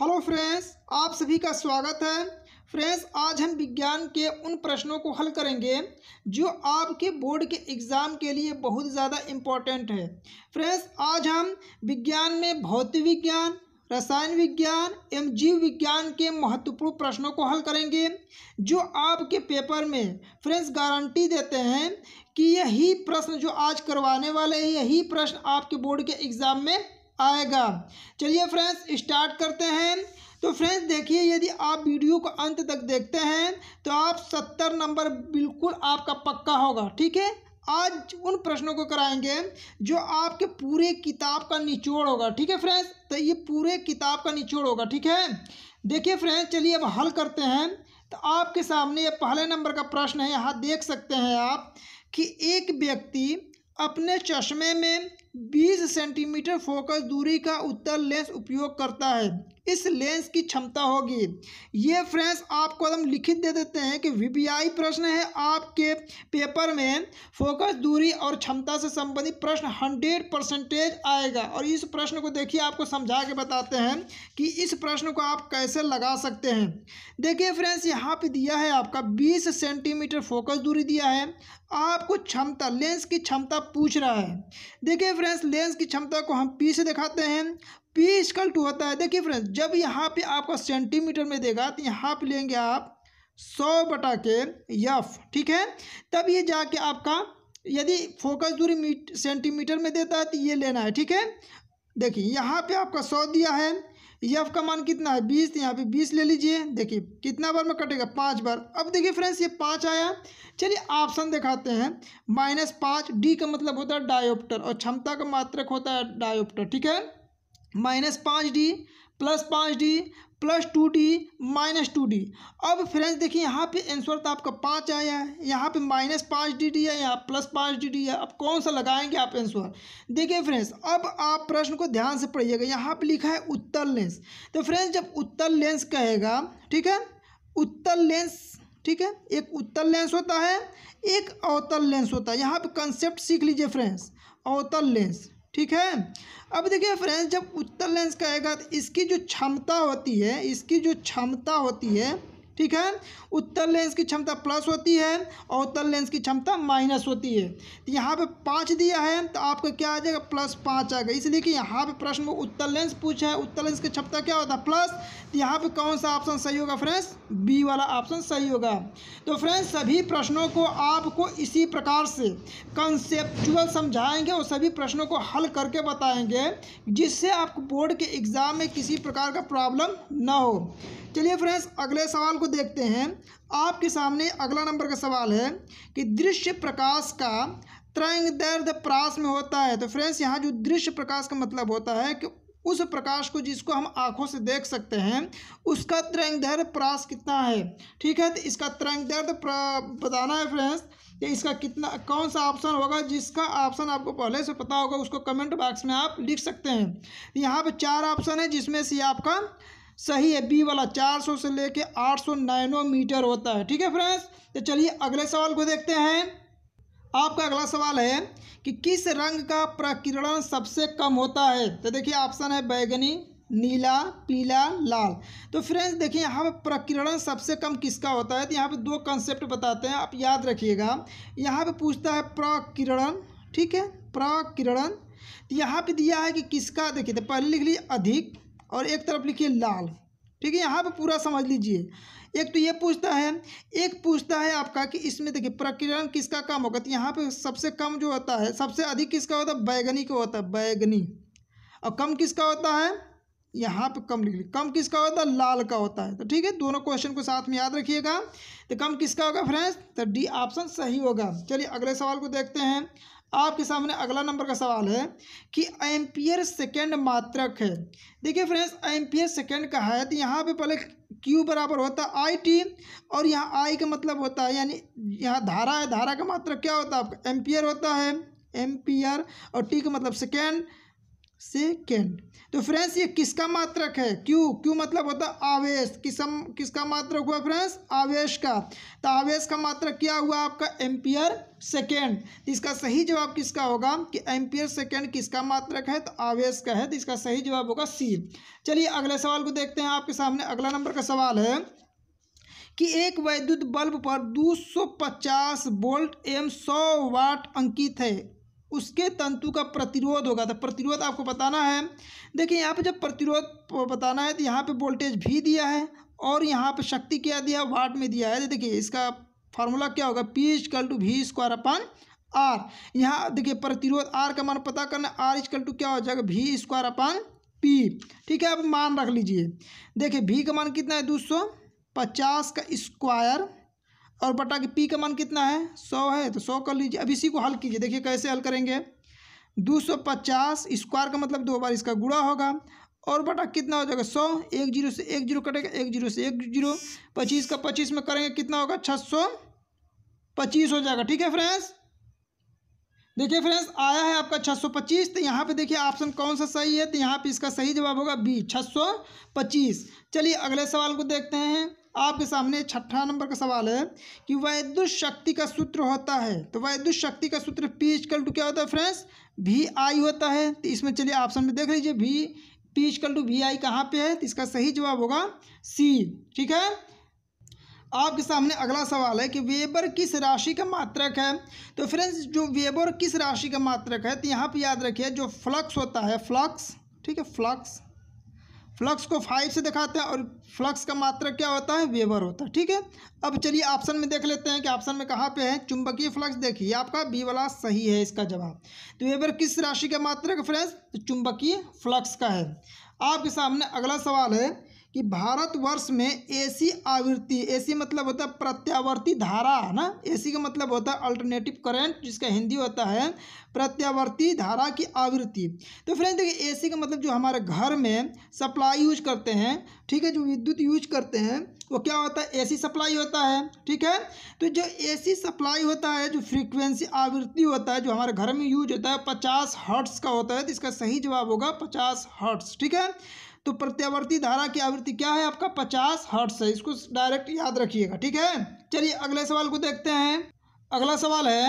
hello friends आप सभी का स्वागत है फ्रेंड्स आज हम विज्ञान के उन प्रश्नों को हल करेंगे जो आपके बोर्ड के एग्ज़ाम के लिए बहुत ज़्यादा इम्पॉर्टेंट है फ्रेंड्स आज हम विज्ञान में भौतिक विज्ञान रसायन विज्ञान एवं जीव विज्ञान के महत्वपूर्ण प्रश्नों को हल करेंगे जो आपके पेपर में फ्रेंड्स गारंटी देते हैं कि यही प्रश्न जो आज करवाने वाले हैं यही प्रश्न आपके बोर्ड के एग्ज़ाम में आएगा चलिए फ्रेंड्स स्टार्ट करते हैं तो फ्रेंड्स देखिए यदि आप वीडियो को अंत तक देखते हैं तो आप सत्तर नंबर बिल्कुल आपका पक्का होगा ठीक है आज उन प्रश्नों को कराएंगे जो आपके पूरे किताब का निचोड़ होगा ठीक है फ्रेंड्स तो ये पूरे किताब का निचोड़ होगा ठीक है देखिए फ्रेंड्स चलिए अब हल करते हैं तो आपके सामने ये पहले नंबर का प्रश्न है यहाँ देख सकते हैं आप कि एक व्यक्ति अपने चश्मे में 20 सेंटीमीटर फोकस दूरी का उत्तर लेंस उपयोग करता है इस लेंस की क्षमता होगी ये फ्रेंड्स आपको हम लिखित दे देते हैं कि वीबीआई प्रश्न है आपके पेपर में फोकस दूरी और क्षमता से संबंधित प्रश्न 100 परसेंटेज आएगा और इस प्रश्न को देखिए आपको समझा के बताते हैं कि इस प्रश्न को आप कैसे लगा सकते हैं देखिए फ्रेंड्स यहाँ पे दिया है आपका बीस सेंटीमीटर फोकस दूरी दिया है आपको क्षमता लेंस की क्षमता पूछ रहा है देखिए फ्रेंड्स लेंस की क्षमता को हम पी से दिखाते हैं पी स्कल टू होता है देखिए फ्रेंड्स जब यहाँ पे आपका सेंटीमीटर में देगा तो यहाँ पे लेंगे आप सौ बटा के यफ ठीक है तब ये जाके आपका यदि फोकस दूरी सेंटीमीटर में देता है तो ये लेना है ठीक है देखिए यहाँ पे आपका सौ दिया है एफ का मान कितना है बीस तो यहाँ पे बीस ले लीजिए देखिए कितना बार में कटेगा पाँच बार अब देखिए फ्रेंड्स ये पाँच आया चलिए ऑप्शन दिखाते हैं माइनस पाँच डी का मतलब होता है डायोप्टर और क्षमता का मात्रक होता है डायोप्टर ठीक है माइनस पाँच डी प्लस पाँच D plus two D minus two D अब फ्रेंड्स देखिए यहाँ पे आंसर तो आपका पाँच आया है यहाँ पे माइनस पाँच डी डी है यहाँ प्लस पाँच डी डी है अब कौन सा लगाएंगे आप आंसर देखिए फ्रेंड्स अब आप प्रश्न को ध्यान से पढ़िएगा यहाँ पे लिखा है उत्तर लेंस तो फ्रेंड्स जब उत्तर लेंस कहेगा ठीक है उत्तर लेंस ठीक है एक उत्तर लेंस होता है एक अवतल लेंस होता है यहाँ पर कंसेप्ट सीख लीजिए फ्रेंड्स अवतल लेंस ठीक है अब देखिए फ्रेंड्स जब उत्तर लेंस का आएगा तो इसकी जो क्षमता होती है इसकी जो क्षमता होती है ठीक है उत्तर लेंस की क्षमता प्लस होती है और उत्तर लेंस की क्षमता माइनस होती है तो यहाँ पे पाँच दिया है तो आपका क्या आ जाएगा प्लस पाँच आ गया इसलिए कि यहाँ पे प्रश्न में उत्तर लेंस पूछा है उत्तर लेंस की क्षमता क्या होता है प्लस तो यहाँ पे कौन सा ऑप्शन सही होगा फ्रेंड्स बी वाला ऑप्शन सही होगा तो फ्रेंड्स सभी प्रश्नों को आपको इसी प्रकार से कंसेप्चुअल समझाएंगे और सभी प्रश्नों को हल करके बताएंगे जिससे आपको बोर्ड के एग्ज़ाम में किसी प्रकार का प्रॉब्लम ना हो चलिए फ्रेंड्स अगले सवाल को को देखते हैं आपके सामने अगला नंबर का सवाल है कि दृश्य प्रकाश का तरंग दर्द प्रास में होता है तो फ्रेंड्स यहाँ जो दृश्य प्रकाश का मतलब होता है कि उस प्रकाश को जिसको हम आंखों से देख सकते हैं उसका तरंग दर्द प्रास कितना है ठीक है तो इसका तरंग दर्द बताना है फ्रेंड्स कि इसका कितना कौन सा ऑप्शन होगा जिसका ऑप्शन आपको पहले से पता होगा उसको कमेंट बॉक्स में आप लिख सकते हैं यहाँ पर चार ऑप्शन है जिसमें से आपका सही है बी वाला 400 से लेके 800 नैनोमीटर होता है ठीक है फ्रेंड्स तो चलिए अगले सवाल को देखते हैं आपका अगला सवाल है कि किस रंग का प्रकिरण सबसे कम होता है तो देखिए ऑप्शन है बैगनी नीला पीला लाल तो फ्रेंड्स देखिए यहाँ पर प्रकिरण सबसे कम किसका होता है तो यहाँ पे दो कंसेप्ट बताते हैं आप याद रखिएगा यहाँ पे पूछता है प्रकिरण ठीक है प्रकिरण तो यहाँ पे दिया है कि किसका देखिए तो पहले लिख लीजिए अधिक और एक तरफ लिखिए लाल ठीक है यहाँ पे पूरा समझ लीजिए एक तो ये पूछता है एक पूछता है आपका कि इसमें देखिए प्रकीर्ण किसका कम होगा तो यहाँ पे सबसे कम जो होता है सबसे अधिक किसका होता है बैगनी का होता है बैगनी और कम किसका होता है यहाँ पे कम लिख कम किसका होता है लाल का होता है तो ठीक है दोनों क्वेश्चन को साथ में याद रखिएगा तो कम किसका होगा फ्रेंड्स तो डी ऑप्शन सही होगा चलिए अगले सवाल को देखते हैं आपके सामने अगला नंबर का सवाल है कि एम्पियर सेकेंड मात्रक है देखिए फ्रेंड्स एम्पियर सेकेंड का है तो यहाँ पे पहले क्यू बराबर होता है आई टी और यहाँ आई का मतलब होता है यानी यहाँ धारा है धारा का मात्रक क्या होता है आपका एम्पियर होता है एम्पियर और टी का मतलब सेकेंड सेकेंड तो फ्रेंड्स ये किसका मात्रक है क्यू क्यू मतलब होता है आवेश किसम किसका मात्रक हुआ फ्रेंड्स आवेश का तो आवेश का मात्रक क्या हुआ आपका एम्पियर सेकेंड तो इसका सही जवाब किसका होगा कि एम्पियर सेकेंड किसका मात्रक है तो आवेश का है तो इसका सही जवाब होगा सी चलिए अगले सवाल को देखते हैं आपके सामने अगला नंबर का सवाल है कि एक वैद्युत बल्ब पर 250 वोल्ट एम 100 वाट अंकित है उसके तंतु का प्रतिरोध होगा तो प्रतिरोध आपको बताना है देखिए यहाँ पे जब प्रतिरोध बताना है तो यहाँ पे वोल्टेज भी दिया है और यहाँ पे शक्ति क्या दिया वाट में दिया है देखिए इसका फार्मूला क्या होगा P equal to V square upon R यहाँ देखिए प्रतिरोध आर का मान पता करना आर इजकल टू क्या हो जाएगा वी स्क्वायर अपन पी ठीक है आप मान रख लीजिए देखिए भी का मान कितना है दो सौ पचास का स्क्वायर और बटा के पी का मान कितना है सौ है तो सौ कर लीजिए अब इसी को हल कीजिए देखिए कैसे हल करेंगे दो सौ पचास स्क्वायर का मतलब दो बार इसका गुड़ा होगा और बटा कितना हो जाएगा सौ एक जीरो से एक जीरो कटेगा एक जीरो से एक जीरो पच्चीस का पच्चीस में करेंगे कितना होगा छः सौ पच्चीस हो जाएगा ठीक है फ्रेंड्स देखिए फ्रेंड्स आया है आपका छः सौ पच्चीस तो यहाँ पे देखिए ऑप्शन कौन सा सही है तो यहाँ पे इसका सही जवाब होगा बी पच्चीस चलिए अगले सवाल को देखते हैं आपके सामने छठा नंबर का सवाल है कि वैद्युत शक्ति का सूत्र होता है तो वैद्युत शक्ति का सूत्र पी इजकल टू क्या होता है फ्रेंड्स भी आई होता है तो इसमें चलिए ऑप्शन में देख लीजिए भी पी इजकल टू भी आई कहाँ पर है तो इसका सही जवाब होगा सी ठीक है आपके सामने अगला सवाल है कि वेबर किस राशि का मात्रक है तो फ्रेंड्स जो वेबर किस राशि का मात्रक है तो यहाँ पर याद रखिए जो फ्लक्स होता है फ्लक्स ठीक है फ्लक्स फ्लक्स को फाइव से दिखाते हैं और फ्लक्स का मात्रा क्या होता है वेबर होता है ठीक है अब चलिए ऑप्शन में देख लेते हैं कि ऑप्शन में कहाँ पे है चुंबकीय फ्लक्स देखिए आपका बी वाला सही है इसका जवाब तो वेबर किस राशि का मात्रक फ्रेंड्स तो चुंबकीय फ्लक्स का है आपके सामने अगला सवाल है कि भारतवर्ष में एसी आवृत्ति एसी मतलब होता है प्रत्यावर्ती धारा है ना एसी का मतलब होता है अल्टरनेटिव करंट जिसका हिंदी होता है प्रत्यावर्ती धारा की आवृत्ति तो फ्रेंड्स देखिए एसी का मतलब जो हमारे घर में सप्लाई यूज करते हैं ठीक है जो विद्युत यूज करते हैं वो क्या होता है एसी सप्लाई होता है ठीक है तो जो एसी सप्लाई होता है जो फ्रीक्वेंसी आवृत्ति होता है जो हमारे घर में यूज होता है पचास हर्ट्स का होता है तो इसका सही जवाब होगा पचास हर्ट्स ठीक है तो प्रत्यावर्ती धारा की आवृत्ति क्या है आपका पचास हर्ट्स है इसको डायरेक्ट याद रखिएगा ठीक है चलिए अगले सवाल को देखते हैं अगला सवाल है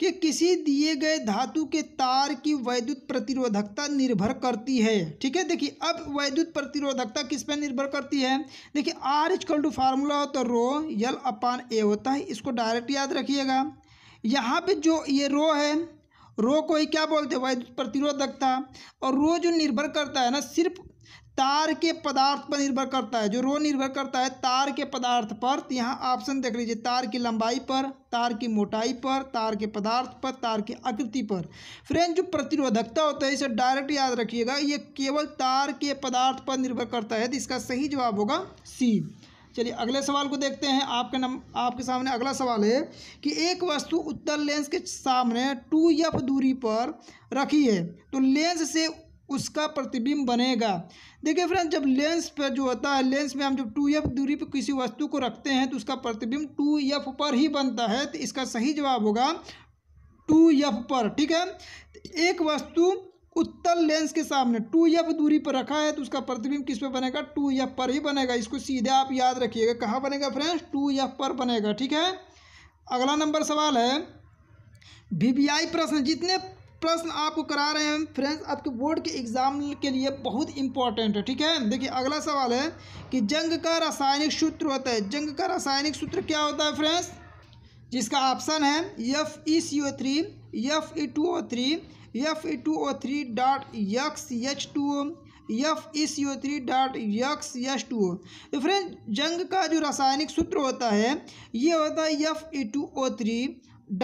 कि किसी दिए गए धातु के तार की वैद्युत प्रतिरोधकता निर्भर करती है ठीक है देखिए अब वैद्युत प्रतिरोधकता किस पर निर्भर करती है देखिए आर इजकल टू फार्मूला हो तो रो यल अपान ए होता है इसको डायरेक्ट याद रखिएगा यहाँ पे जो ये रो है रो को ही क्या बोलते हैं वैद्युत प्रतिरोधकता और रो जो निर्भर करता है ना सिर्फ तार के पदार्थ पर निर्भर करता है जो रो निर्भर करता है तार के पदार्थ पर तो यहाँ ऑप्शन देख लीजिए तार की लंबाई पर तार की मोटाई पर तार के पदार्थ पर तार की आकृति पर फ्रेंड जो प्रतिरोधकता होता है इसे डायरेक्ट याद रखिएगा ये केवल तार के पदार्थ पर निर्भर करता है तो इसका सही जवाब होगा सी चलिए अगले सवाल को देखते हैं आपके नम आपके सामने अगला सवाल है कि एक वस्तु उत्तर लेंस के सामने टू यफ दूरी पर रखी है तो लेंस से उसका प्रतिबिंब बनेगा देखिए फ्रेंड्स जब लेंस पर जो होता है लेंस में हम जब टू एफ दूरी पर किसी वस्तु को रखते हैं तो उसका प्रतिबिंब टू एफ पर ही बनता है तो इसका सही जवाब होगा टू एफ पर ठीक है एक वस्तु उत्तल लेंस के सामने टू एफ दूरी पर रखा है तो उसका प्रतिबिंब किस पर बनेगा टू एफ पर ही बनेगा इसको सीधे आप याद रखिएगा कहाँ बनेगा फ्रेंड्स टू एफ पर बनेगा ठीक है अगला नंबर सवाल है वी प्रश्न जितने प्रश्न आपको करा रहे हैं फ्रेंड्स आपके बोर्ड के एग्जाम के लिए बहुत इंपॉर्टेंट है ठीक है देखिए अगला सवाल है कि जंग का रासायनिक सूत्र होता है जंग का रासायनिक सूत्र क्या होता है फ्रेंड्स जिसका ऑप्शन है F E C O three F E two O three F E two O three dot X H two O F E C O three dot X H two O तो friend जंग का जो रासायनिक सूत्र होता है ये होता है F E two O three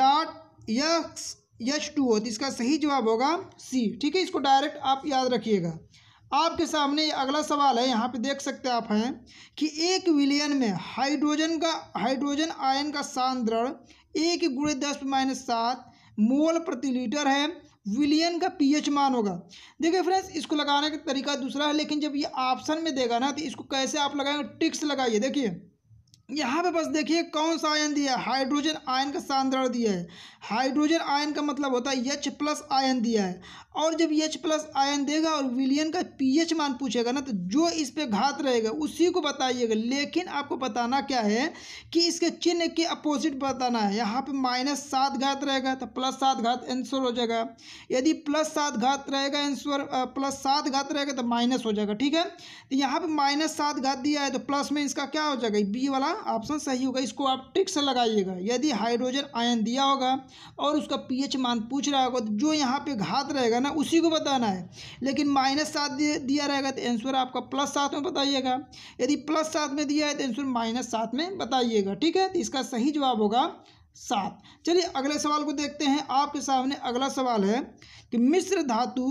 dot X H two O तो इसका सही जवाब होगा सी ठीक है इसको डायरेक्ट आप याद रखिएगा आपके सामने अगला सवाल है यहाँ पे देख सकते आप हैं कि एक विलियन में हाइड्रोजन का हाइड्रोजन आयन का सांद्रण एक गुड़े दस माइनस सात मोल प्रति लीटर है विलियन का पीएच मान होगा देखिए फ्रेंड्स इसको लगाने का तरीका दूसरा है लेकिन जब ये ऑप्शन में देगा ना तो इसको कैसे आप लगाएंगे टिक्स लगाइए देखिए यहाँ पे बस देखिए कौन सा आयन दिया है हाइड्रोजन आयन का सांद्रण दिया है हाइड्रोजन आयन का मतलब होता है एच प्लस आयन दिया है और जब एच प्लस आयन देगा और विलियन का पीएच मान पूछेगा ना तो जो इस पे घात रहेगा उसी को बताइएगा लेकिन आपको बताना क्या है कि इसके चिन्ह के अपोजिट बताना है यहाँ पे माइनस सात घात रहेगा तो प्लस सात घात एंसर हो जाएगा यदि प्लस सात घात रहेगा एंसर प्लस सात घात रहेगा तो माइनस हो जाएगा ठीक है तो यहाँ पर माइनस सात घात दिया है तो प्लस में इसका क्या हो जाएगा बी वाला ऑप्शन सही होगा इसको आप ट्रिक से लगाइएगा यदि हाइड्रोजन आयन दिया होगा और उसका पीएच मान पूछ रहा होगा तो जो यहाँ पे घात रहेगा ना उसी को बताना है लेकिन माइनस सात दिया रहेगा तो आंसर आपका प्लस सात में बताइएगा यदि प्लस सात में दिया है तो आंसर माइनस सात में बताइएगा ठीक है तो इसका सही जवाब होगा सात चलिए अगले सवाल को देखते हैं आपके सामने अगला सवाल है कि मिश्र धातु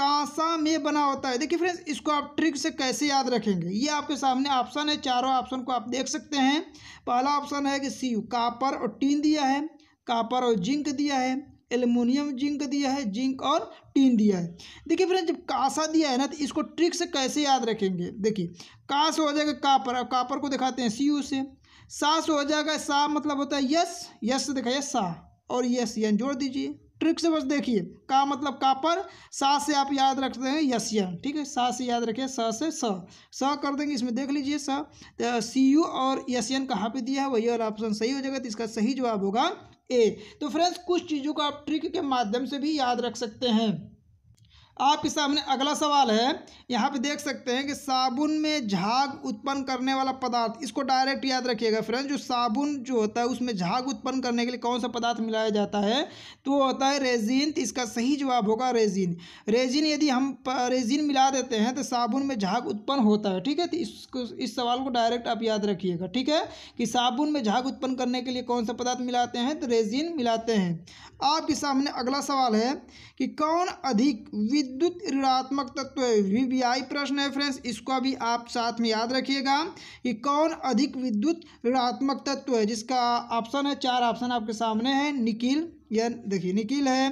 कासा में बना होता है देखिए फ्रेंड्स इसको आप ट्रिक से कैसे याद रखेंगे ये आपके सामने ऑप्शन है चारों ऑप्शन को आप देख सकते हैं पहला ऑप्शन है कि सी कापर और टीन दिया है कापर और जिंक दिया है एल्यूमिनियम जिंक दिया है जिंक और टीन दिया है देखिए फ्रेंड्स जब कासा दिया है ना तो इसको ट्रिक से कैसे याद रखेंगे देखिए कास हो जाएगा कापर और कापर को दिखाते हैं सी यू से सा हो जाएगा सा मतलब होता है यस यस दिखाइए सा और यस यन जोड़ दीजिए ट्रिक से बस देखिए का मतलब का पर सा से आप याद रखते हैं यस्य ठीक है सा से याद रखिए स से स स कर देंगे इसमें देख लीजिए स सी यू और यन कहाँ पर दिया है वही वाला ऑप्शन सही हो जाएगा तो इसका सही जवाब होगा ए तो फ्रेंड्स कुछ चीज़ों को आप ट्रिक के माध्यम से भी याद रख सकते हैं आपके सामने अगला सवाल है यहाँ पे देख सकते हैं कि साबुन में झाग उत्पन्न करने वाला पदार्थ इसको डायरेक्ट याद रखिएगा फ्रेंड्स जो साबुन जो होता है उसमें झाग उत्पन्न करने के लिए कौन सा पदार्थ मिलाया जाता है तो वो होता है रेजिन तो इसका सही जवाब होगा रेजिन रेजिन यदि हम रेजिन मिला देते हैं तो साबुन में झाग उत्पन्न होता है ठीक है तो इसको इस सवाल को डायरेक्ट आप याद रखिएगा ठीक है कि साबुन में झाग उत्पन्न करने के लिए कौन सा पदार्थ मिलाते हैं तो रेजिन मिलाते हैं आपके सामने अगला सवाल है कि कौन अधिक विद विद्युत ऋणात्मक तत्व वी वी आई प्रश्न है फ्रेंड्स इसको अभी आप साथ में याद रखिएगा कि कौन अधिक विद्युत ऋणात्मक तत्व है जिसका ऑप्शन है चार ऑप्शन आपके सामने है निकिल या देखिए निकिल है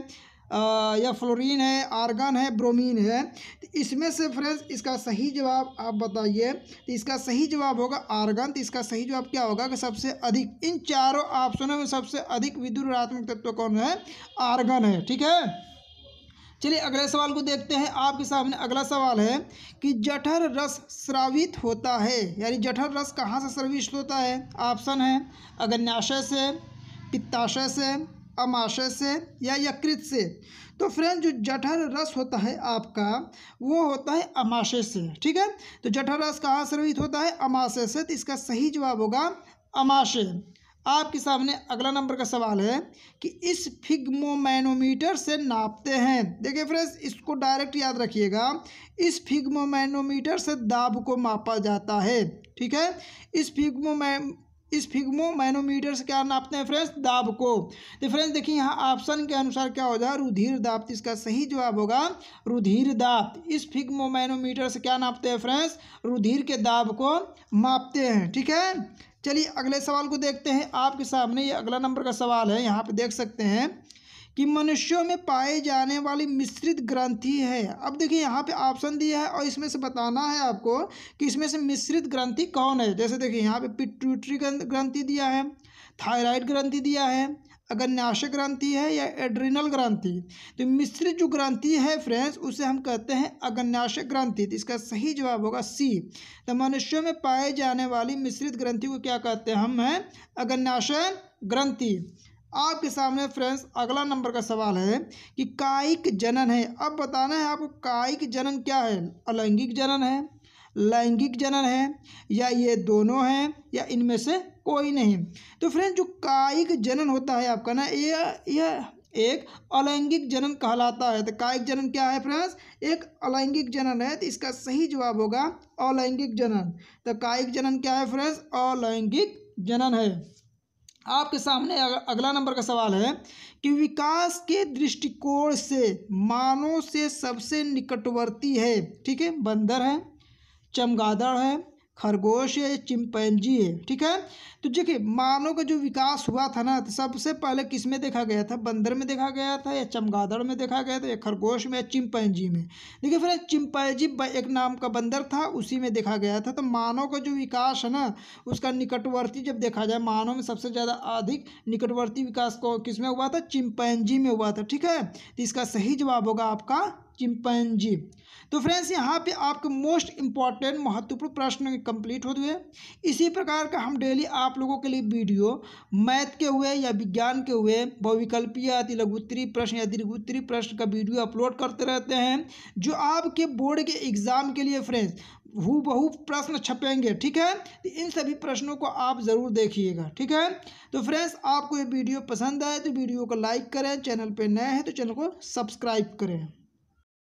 आ, या फ्लोरीन है आर्गन है ब्रोमीन है तो इसमें से फ्रेंड्स इसका सही जवाब आप बताइए तो इसका सही जवाब होगा आर्गन तो इसका सही जवाब क्या होगा कि सबसे अधिक इन चारों ऑप्शनों में सबसे अधिक विद्युत ऋणात्मक तत्व कौन है आर्गन है ठीक है चलिए अगले सवाल को देखते हैं आपके सामने अगला सवाल है कि जठर रस स्रावित होता है यानी जठर रस कहाँ से स्रावित होता है ऑप्शन है अगन्याशय से पित्ताशय से अमाशय से या यकृत से तो फ्रेंड जो जठर रस होता है आपका वो होता है अमाशय से ठीक है तो जठर रस कहाँ स्रवित होता है अमाशय से तो इसका सही जवाब होगा अमाशय आपके सामने अगला नंबर का सवाल है कि इस फिग्मोमैनोमीटर से नापते हैं देखिए फ्रेंड्स इसको डायरेक्ट याद रखिएगा इस फिग्मोमैनोमीटर से दाब को मापा जाता है ठीक है इस फिग्मो इस फिग्मो मैनोमीटर से क्या नापते हैं फ्रेंड्स दाब को तो फ्रेंड्स देखिए यहाँ ऑप्शन के अनुसार क्या हो जाए रुधिर दाब तो इसका सही जवाब होगा रुधिर दाब इस फिग्मो मैनोमीटर से क्या नापते हैं फ्रेंड्स रुधिर के दाब को मापते हैं ठीक है चलिए अगले सवाल को देखते हैं आपके सामने ये अगला नंबर का सवाल है यहाँ पर देख सकते हैं कि मनुष्यों में पाए जाने वाली मिश्रित ग्रंथि है अब देखिए यहाँ पे ऑप्शन दिया है और इसमें से बताना है आपको कि इसमें से मिश्रित ग्रंथि कौन है जैसे देखिए यहाँ पे पिट्यूटरी ग्रंथि दिया है थायराइड ग्रंथि दिया है न्याशक ग्रंथि है या एड्रिनल ग्रंथि तो मिश्रित जो ग्रंथि है फ्रेंड्स उसे हम कहते हैं अगन्याशय ग्रंथि तो इसका सही जवाब होगा सी तो मनुष्यों में पाए जाने वाली मिश्रित ग्रंथि को क्या कहते हैं हम हैं अगन्याशय ग्रंथि आपके सामने फ्रेंड्स अगला नंबर का सवाल है कि कायिक जनन है अब बताना है आपको कायिक जनन क्या है अलैंगिक जनन है लैंगिक जनन है या ये दोनों हैं या इनमें से कोई नहीं तो फ्रेंड्स जो कायिक जनन होता है आपका ना यह यह एक अलैंगिक जनन कहलाता है तो कायिक जनन क्या है फ्रेंड्स एक अलैंगिक जनन है तो इसका सही जवाब होगा अलैंगिक जनन तो कायिक जनन क्या है फ्रेंड्स अलैंगिक जनन है आपके सामने अगला नंबर का सवाल है कि विकास के दृष्टिकोण से मानव से सबसे निकटवर्ती है ठीक है बंदर है चमगादड़ है खरगोश है चिंपैंजी है ठीक है तो देखिए मानव का जो विकास हुआ था ना तो सबसे पहले किस में देखा गया था बंदर में देखा गया था या चमगादड़ में देखा गया था या खरगोश में या चिंपैनजी में देखिए फिर चिंपैंजी एक नाम का बंदर था उसी में देखा गया था तो मानव का जो विकास है ना उसका निकटवर्ती जब देखा जाए मानव में सबसे ज़्यादा अधिक निकटवर्ती विकास को किस में हुआ था चिंपैंजी में हुआ था ठीक है तो इसका सही जवाब होगा आपका चिंपैंजी तो फ्रेंड्स यहाँ पे आपके मोस्ट इंपॉर्टेंट महत्वपूर्ण प्रश्न कंप्लीट हो गए इसी प्रकार का हम डेली आप लोगों के लिए वीडियो मैथ के हुए या विज्ञान के हुए बहुविकल्पीय अति लघुत्तरी प्रश्न या दीर्घोत्तरी प्रश्न का वीडियो अपलोड करते रहते हैं जो आपके बोर्ड के एग्ज़ाम के लिए फ्रेंड्स हु बहु प्रश्न छपेंगे ठीक है तो इन सभी प्रश्नों को आप ज़रूर देखिएगा ठीक है तो फ्रेंड्स आपको ये वीडियो पसंद आए तो वीडियो को लाइक करें चैनल पर नए हैं तो चैनल को सब्सक्राइब करें